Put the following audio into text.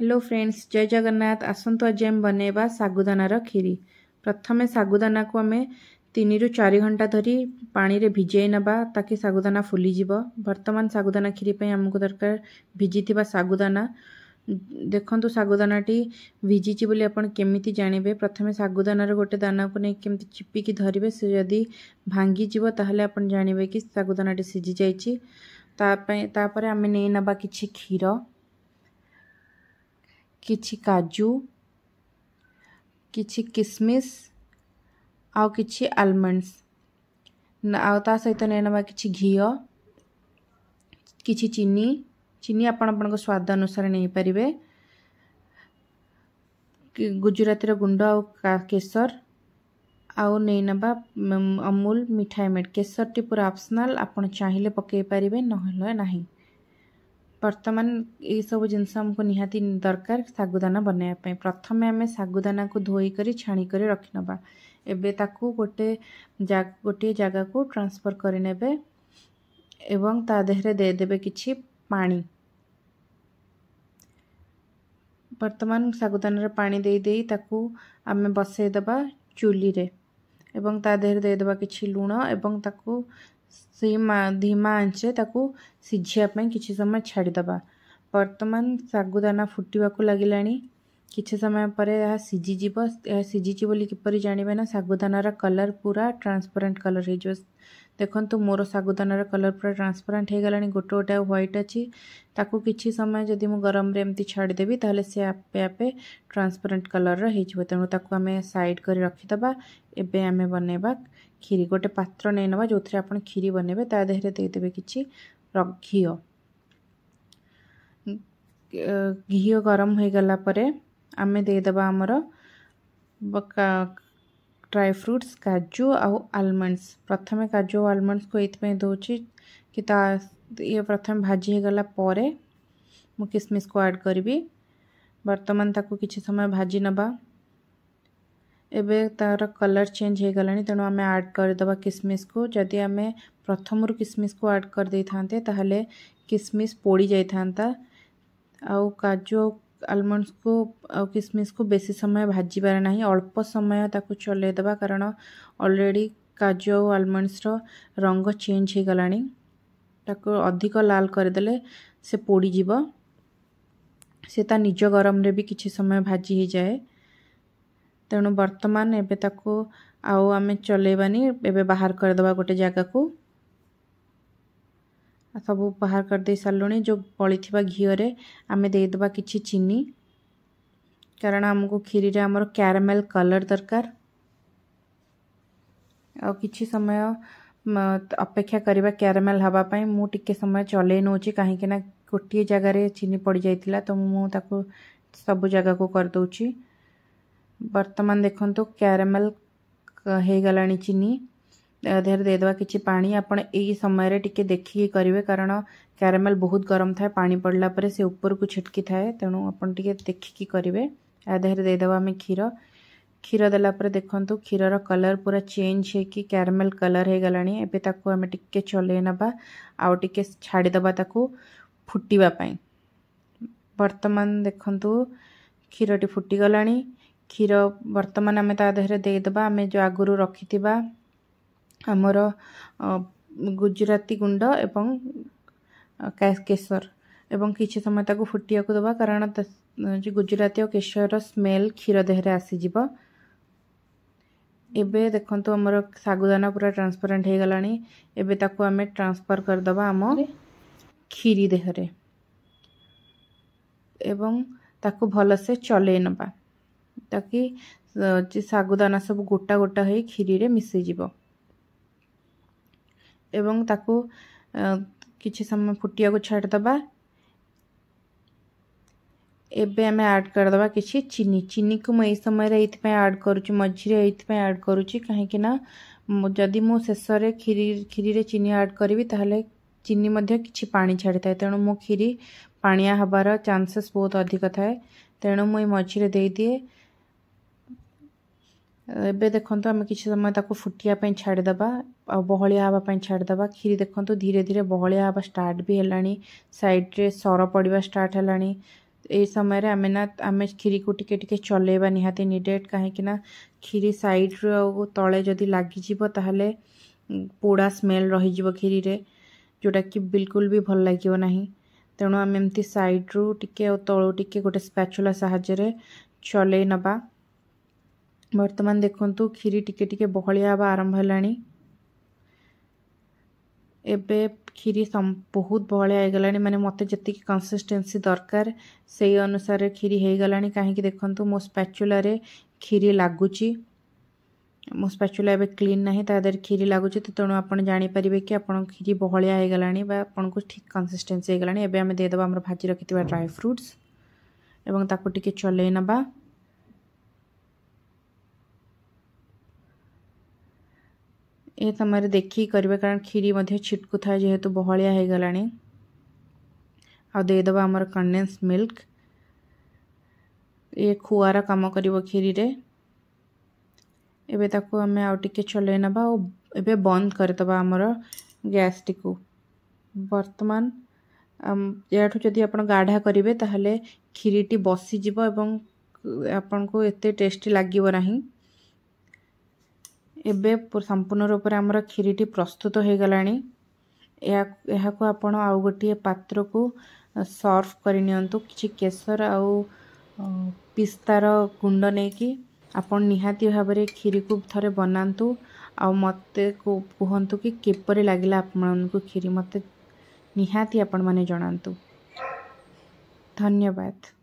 hello friends जय जगन्नाथ आसतु आज आम बनवा सगुदानार खीरी प्रथम सगुदाना को आम तीन रु चार घंटा धरी पानी रे भिजाई ताकि सगुदाना फुली वर्तमान सगुदाना खीरी आमको दरकार भिजि सगुदाना देखु सगुदानाटी भिजिच केमी जानवे प्रथम सगुदानार गोटे दाना को नहीं कमी चिपिकी धरवे से जदि भांगिजी तेल जानवे कि सगुदानाटी सीझी जापर आम नहीं ना कि क्षीर कि काजू किसी किसमिस आउ कि आलमंडस आ सहित नहीं ना कि घी कि चीनी चीनी आपण स्वाद अनुसार नहीं पारे गुजराती गुंड आ केसर आईने अमूल मिठाई मेड केसर टी पूरा अपसनाल आप चाहिए पकई पारे नही बर्तमान ये सब जिनस निहाती दरकार सगुदाना बनवाई प्रथम आम सगुदाना को धोईक छाणी कर रखने एवं ताक गोटे जगह को ट्रांसफर करेहरे देदेबे कि पा बर्तमान सगुदान पानी दे दे ताकू आम बसईदबा चूली देहरे देदेबा कि लुण और ସେଇ ଧିମା ଆଞ୍ଚେ ତାକୁ ସିଝିବା ପାଇଁ କିଛି ସମୟ ଛାଡ଼ିଦେବା ବର୍ତ୍ତମାନ ସାଗୁଦାନା ଫୁଟିବାକୁ ଲାଗିଲାଣି କିଛି ସମୟ ପରେ ଏହା ସିଝିଯିବ ଏହା ସିଝିଛି ବୋଲି କିପରି ଜାଣିବେ ନା ସାଗୁଦାନାର କଲର୍ ପୁରା ଟ୍ରାନ୍ସପାରେଣ୍ଟ କଲର୍ ହେଇଯିବ ଦେଖନ୍ତୁ ମୋର ସାଗୁଦାନାର କଲର୍ ପୁରା ଟ୍ରାନ୍ସପାରେଣ୍ଟ ହେଇଗଲାଣି ଗୋଟେ ଗୋଟେ ଆଉ ହ୍ୱାଇଟ୍ ଅଛି ତାକୁ କିଛି ସମୟ ଯଦି ମୁଁ ଗରମରେ ଏମିତି ଛାଡ଼ିଦେବି ତାହେଲେ ସେ ଆପେ ଆପେ ଟ୍ରାନ୍ସପାରେଣ୍ଟ କଲର୍ର ହେଇଯିବ ତେଣୁ ତାକୁ ଆମେ ସାଇଡ଼୍ କରି ରଖିଦେବା ଏବେ ଆମେ ବନେଇବା खीरी गोटे पात्र नहीं ना जो थे आपड़ खीरी बनेबे बनैबे देदेवे कि घी घी गरम हो गलापर आम देदेब आमर ड्राई फ्रूट्स काजू आउ आलमंडस प्रथम काजू और आलमंडस को ये दूची कि ये प्रथम भाजी हो गला मुझ किसमिश को आड करी बर्तमान किसी समय भाजी नबा एबे तार कलर चेंज हो गला तेणु आम आड करदे किसमिश को जदि आम प्रथम किसमिस को आड कर ताहले किसमिस पोड़ी जाए था आउ काजू आलमंडस को किसमिस को बेसी समय भाजी पारे ना अल्प समय ताको चलेद कारण अलरेडी काजू आउ आलमंडस रंग चेंज हो गला अधिक लाल करदे से पोड़ी जीव से निज गरम भी किसी समय भाजी ही जाए तेणु बर्तमान एवं आम चलानी एवं बाहर करदे गोटे जगह को सब बाहर कर करदे सारे जो पड़ी घी आम देद कि चीनी कारण आमको खीरी में आम क्यारमेल कलर दरकार आ कि समय अपेक्षा करवा क्यारमेल हाँपी मुझे समय चल कहीं गोटे जगार चीनी पड़ जाता तो मुझे सब जगह को करदे ବର୍ତ୍ତମାନ ଦେଖନ୍ତୁ କ୍ୟାରାମେଲ୍ ହୋଇଗଲାଣି ଚିନି ଦେହରେ ଦେଇଦେବା କିଛି ପାଣି ଆପଣ ଏଇ ସମୟରେ ଟିକେ ଦେଖିକି କରିବେ କାରଣ କ୍ୟାରାମେଲ୍ ବହୁତ ଗରମ ଥାଏ ପାଣି ପଡ଼ିଲା ପରେ ସେ ଉପରକୁ ଛିଟକି ଥାଏ ତେଣୁ ଆପଣ ଟିକେ ଦେଖିକି କରିବେ ଏହା ଦେହରେ ଦେଇଦେବା ଆମେ କ୍ଷୀର କ୍ଷୀର ଦେଲା ପରେ ଦେଖନ୍ତୁ କ୍ଷୀରର କଲର୍ ପୁରା ଚେଞ୍ଜ ହେଇକି କ୍ୟାରାମେଲ୍ କଲର୍ ହେଇଗଲାଣି ଏବେ ତାକୁ ଆମେ ଟିକେ ଚଲେଇ ନେବା ଆଉ ଟିକେ ଛାଡ଼ିଦେବା ତାକୁ ଫୁଟିବା ପାଇଁ ବର୍ତ୍ତମାନ ଦେଖନ୍ତୁ କ୍ଷୀରଟି ଫୁଟିଗଲାଣି କ୍ଷୀର ବର୍ତ୍ତମାନ ଆମେ ତା ଦେହରେ ଦେଇଦେବା ଆମେ ଯେଉଁ ଆଗରୁ ରଖିଥିବା ଆମର ଗୁଜୁରାତି ଗୁଣ୍ଡ ଏବଂ କେଶର ଏବଂ କିଛି ସମୟ ତାକୁ ଫୁଟିବାକୁ ଦେବା କାରଣ ଯେଉଁ ଗୁଜୁରାତି ଆଉ କେଶରର ସ୍ମେଲ୍ କ୍ଷୀର ଦେହରେ ଆସିଯିବ ଏବେ ଦେଖନ୍ତୁ ଆମର ଶାଗୁଦାନା ପୁରା ଟ୍ରାନ୍ସପାରେଣ୍ଟ ହେଇଗଲାଣି ଏବେ ତାକୁ ଆମେ ଟ୍ରାନ୍ସଫର୍ କରିଦେବା ଆମ କ୍ଷୀରି ଦେହରେ ଏବଂ ତାକୁ ଭଲସେ ଚଲେଇ ନେବା ତାକି ସାଗୁଦାନା ସବୁ ଗୋଟା ଗୋଟା ହୋଇ କ୍ଷୀରିରେ ମିଶିଯିବ ଏବଂ ତାକୁ କିଛି ସମୟ ଫୁଟିବାକୁ ଛାଡ଼ିଦେବା ଏବେ ଆମେ ଆଡ଼୍ କରିଦେବା କିଛି ଚିନି ଚିନିକୁ ମୁଁ ଏଇ ସମୟରେ ଏଇଥିପାଇଁ ଆଡ଼୍ କରୁଛି ମଝିରେ ଏଇଥିପାଇଁ ଆଡ଼୍ କରୁଛି କାହିଁକି ନା ଯଦି ମୁଁ ଶେଷରେ କ୍ଷୀରି କ୍ଷୀରିରେ ଚିନି ଆଡ଼୍ କରିବି ତାହେଲେ ଚିନି ମଧ୍ୟ କିଛି ପାଣି ଛାଡ଼ିଥାଏ ତେଣୁ ମୁଁ କ୍ଷୀରି ପାଣିଆ ହେବାର ଚାନ୍ସେସ୍ ବହୁତ ଅଧିକ ଥାଏ ତେଣୁ ମୁଁ ଏଇ ମଝିରେ ଦେଇଦିଏ ଏବେ ଦେଖନ୍ତୁ ଆମେ କିଛି ସମୟ ତାକୁ ଫୁଟିବା ପାଇଁ ଛାଡ଼ିଦେବା ଆଉ ବହଳିଆ ହେବା ପାଇଁ ଛାଡ଼ିଦେବା କ୍ଷୀରି ଦେଖନ୍ତୁ ଧୀରେ ଧୀରେ ବହଳିଆ ହେବା ଷ୍ଟାର୍ଟ ବି ହେଲାଣି ସାଇଡ଼୍ରେ ସର ପଡ଼ିବା ଷ୍ଟାର୍ଟ ହେଲାଣି ଏଇ ସମୟରେ ଆମେ ନା ଆମେ କ୍ଷୀରିକୁ ଟିକେ ଟିକେ ଚଲେଇବା ନିହାତି ନିଡ଼େଡ଼୍ କାହିଁକିନା କ୍ଷୀରି ସାଇଡ଼୍ରୁ ଆଉ ତଳେ ଯଦି ଲାଗିଯିବ ତାହେଲେ ପୋଡ଼ା ସ୍ମେଲ୍ ରହିଯିବ କ୍ଷୀରିରେ ଯେଉଁଟାକି ବିଲକୁଲ ବି ଭଲ ଲାଗିବ ନାହିଁ ତେଣୁ ଆମେ ଏମିତି ସାଇଡ଼୍ରୁ ଟିକେ ଆଉ ତଳୁ ଟିକେ ଗୋଟେ ସ୍ପ୍ୟାଚୁଲା ସାହାଯ୍ୟରେ ଚଲେଇ ନେବା ବର୍ତ୍ତମାନ ଦେଖନ୍ତୁ କ୍ଷୀରି ଟିକେ ଟିକେ ବହଳିଆ ହେବା ଆରମ୍ଭ ହେଲାଣି ଏବେ କ୍ଷୀରି ବହୁତ ବହଳିଆ ହେଇଗଲାଣି ମାନେ ମୋତେ ଯେତିକି କନସିଷ୍ଟେନ୍ସି ଦରକାର ସେଇ ଅନୁସାରେ କ୍ଷୀରି ହେଇଗଲାଣି କାହିଁକି ଦେଖନ୍ତୁ ମୋ ସ୍ପାଚୁଲାରେ କ୍ଷୀରି ଲାଗୁଛି ମୋ ସ୍ପାଚୁଲା ଏବେ କ୍ଲିନ୍ ନାହିଁ ତା ଦେହରେ କ୍ଷୀରି ଲାଗୁଛି ତ ତେଣୁ ଆପଣ ଜାଣିପାରିବେ କି ଆପଣଙ୍କ କ୍ଷୀରି ବହଳିଆ ହେଇଗଲାଣି ବା ଆପଣଙ୍କୁ ଠିକ୍ କନସିଷ୍ଟେନ୍ସି ହେଇଗଲାଣି ଏବେ ଆମେ ଦେଇଦେବା ଆମର ଭାଜି ରଖିଥିବା ଡ୍ରାଇ ଫ୍ରୁଟ୍ସ ଏବଂ ତାକୁ ଟିକେ ଚଲେଇ ନେବା ये समय देखिए करें कारण क्षीरी छिटकु था जेहेतु बहलिया हो आदेद आमर कंडेन्स मिल्क ये खुआर काम कर क्षीरी एवं आम आगे चल ए बंद करदे आमर गैस टी बर्तमान यह आप गाढ़ा करेंगे खीरीटी क्षीरीटी आपन को एत टेस्ट लगे ना ଏବେ ସମ୍ପୂର୍ଣ୍ଣ ରୂପରେ ଆମର କ୍ଷୀରିଟି ପ୍ରସ୍ତୁତ ହୋଇଗଲାଣି ଏହା ଏହାକୁ ଆପଣ ଆଉ ଗୋଟିଏ ପାତ୍ରକୁ ସର୍ଭ କରି ନିଅନ୍ତୁ କିଛି କେଶର ଆଉ ପିସ୍ତାର ଗୁଣ୍ଡ ନେଇକି ଆପଣ ନିହାତି ଭାବରେ କ୍ଷୀରିକୁ ଥରେ ବନାନ୍ତୁ ଆଉ ମୋତେ କୁହନ୍ତୁ କି କିପରି ଲାଗିଲା ଆପଣଙ୍କୁ କ୍ଷୀରି ମୋତେ ନିହାତି ଆପଣମାନେ ଜଣାନ୍ତୁ ଧନ୍ୟବାଦ